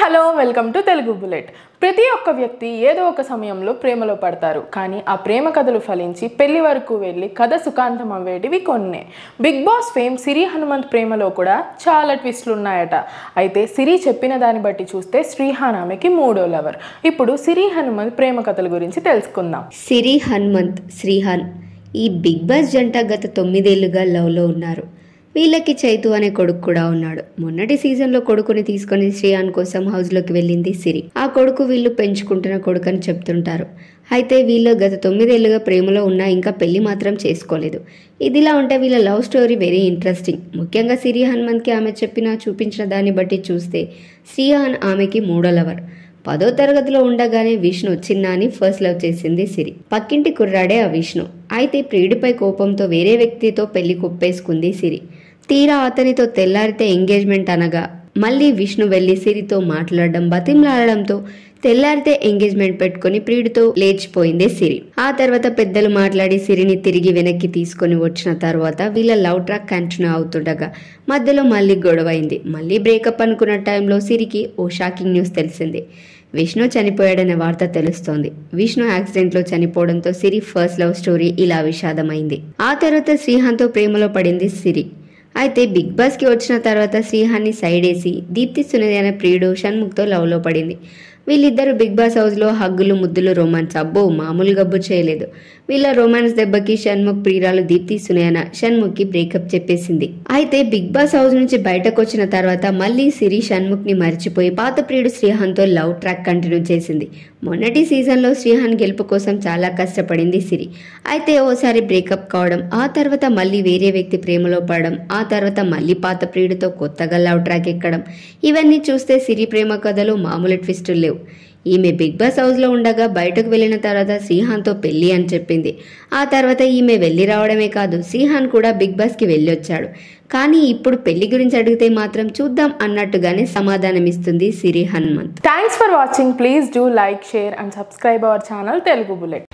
hello welcome to Telugu bullet ప్రతి ఒక్క వ్యక్తి ఏదో ఒక సమయంలో ప్రేమలో పడతారు కానీ ఆ ప్రేమ కథలు ఫలించి పెళ్లి వరకు వెళ్ళి కథ సుఖాంతం అవ్వేటివి కొన్ని Bigg Boss fame Siri Hanumanth ప్రేమలో కూడా చాలా ట్విస్ట్లు ఉన్నాయట అయితే సిరి చెప్పిన దాన్ని బట్టి చూస్తే శ్రీహాన్ ఆమెకి మూడో లవర్ ఇప్పుడు సిరి హనుమంత్ ప్రేమ కథల గురించి తెలుసుకుందాం సిరి హనుమంత్ శ్రీహాన్ ఈ బిగ్ బాస్ జంట గత తొమ్మిదేళ్లుగా లవ్లో ఉన్నారు వీళ్ళకి చైతు అనే కొడుకు కూడా ఉన్నాడు మొన్నటి సీజన్లో కొడుకుని తీసుకుని శ్రేయాన్ కోసం హౌస్లోకి వెళ్ళింది సిరి ఆ కొడుకు వీళ్ళు పెంచుకుంటున్న కొడుకు అని చెప్తుంటారు అయితే వీళ్ళు గత తొమ్మిదేళ్లుగా ప్రేమలో ఉన్నా ఇంకా పెళ్లి మాత్రం చేసుకోలేదు ఇదిలా ఉంటే వీళ్ళ లవ్ స్టోరీ వెరీ ఇంట్రెస్టింగ్ ముఖ్యంగా సిరి కి ఆమె చెప్పిన చూపించిన దాన్ని బట్టి చూస్తే శ్రీహాన్ ఆమెకి మూడో లవర్ పదో తరగతిలో ఉండగానే విష్ణు చిన్న అని ఫస్ట్ లవ్ చేసింది సిరి పక్కింటి కుర్రాడే ఆ విష్ణు అయితే ప్రియుడిపై కోపంతో వేరే వ్యక్తితో పెళ్లి కుప్పేసుకుంది సిరి తీరా అతనితో తెల్లారితే ఎంగేజ్మెంట్ అనగా మళ్ళీ విష్ణు వెళ్ళి సిరితో మాట్లాడడం బతింలాడడంతో తెల్లారితే ఎంగేజ్మెంట్ పెట్టుకుని ప్రియుడితో లేచిపోయింది సిరి ఆ తర్వాత పెద్దలు మాట్లాడి సిరిని తిరిగి వెనక్కి తీసుకుని వచ్చిన తర్వాత వీళ్ళ లవ్ ట్రాక్ కంటిన్యూ అవుతుండగా మధ్యలో మళ్ళీ గొడవైంది మళ్ళీ బ్రేకప్ అనుకున్న టైంలో సిరికి ఓ షాకింగ్ న్యూస్ తెలిసింది విష్ణు చనిపోయాడనే వార్త తెలుస్తోంది విష్ణు యాక్సిడెంట్లో చనిపోవడంతో సిరి ఫస్ట్ లవ్ స్టోరీ ఇలా విషాదమైంది ఆ తర్వాత శ్రీహాన్తో ప్రేమలో పడింది సిరి అయితే బిగ్ బాస్కి వచ్చిన తర్వాత శ్రీహాన్ని సైడ్ వేసి దీప్తి సునది అనే ప్రియుడు షణ్ముఖ్తో లవ్లో పడింది వీళ్ళిద్దరు బిగ్ బాస్ హౌస్లో హగ్గులు ముద్దులు రొమాన్స్ అబ్బో మామూలు గబ్బు చేయలేదు వీళ్ళ రొమాన్స్ దెబ్బకి షణ్ముఖ్ ప్రియురాలు దీప్తి సునయన షణ్ముఖ్కి బ్రేకప్ చెప్పేసింది అయితే బిగ్ బాస్ హౌస్ నుంచి బయటకు వచ్చిన తర్వాత మళ్ళీ సిరి షణ్ముఖ్ని మర్చిపోయి పాత ప్రియుడు తో లవ్ ట్రాక్ కంటిన్యూ చేసింది మొన్నటి సీజన్లో శ్రీహాన్ గెలుపు కోసం చాలా కష్టపడింది సిరి అయితే ఓసారి బ్రేకప్ కావడం ఆ తర్వాత మళ్ళీ వేరే వ్యక్తి ప్రేమలో పడడం ఆ తర్వాత మళ్ళీ పాత ప్రియుడితో కొత్తగా లవ్ ట్రాక్ ఎక్కడం ఇవన్నీ చూస్తే సిరి ప్రేమ కథలు మామూలు ట్విస్టులు లేవు ఈమె బిగ్ బాస్ హౌస్లో ఉండగా బయటకు వెళ్ళిన తర్వాత సిహాన్తో పెళ్లి అని చెప్పింది ఆ తర్వాత ఈమె వెళ్ళి రావడమే కాదు సిహాన్ కూడా బిగ్ వెళ్లి వచ్చాడు కానీ ఇప్పుడు పెళ్లి గురించి అడిగితే మాత్రం చూద్దాం అన్నట్టుగానే సమాధానమిస్తుంది Siri Hanumanth thanks for watching please do like share and subscribe our channel Telugu bullet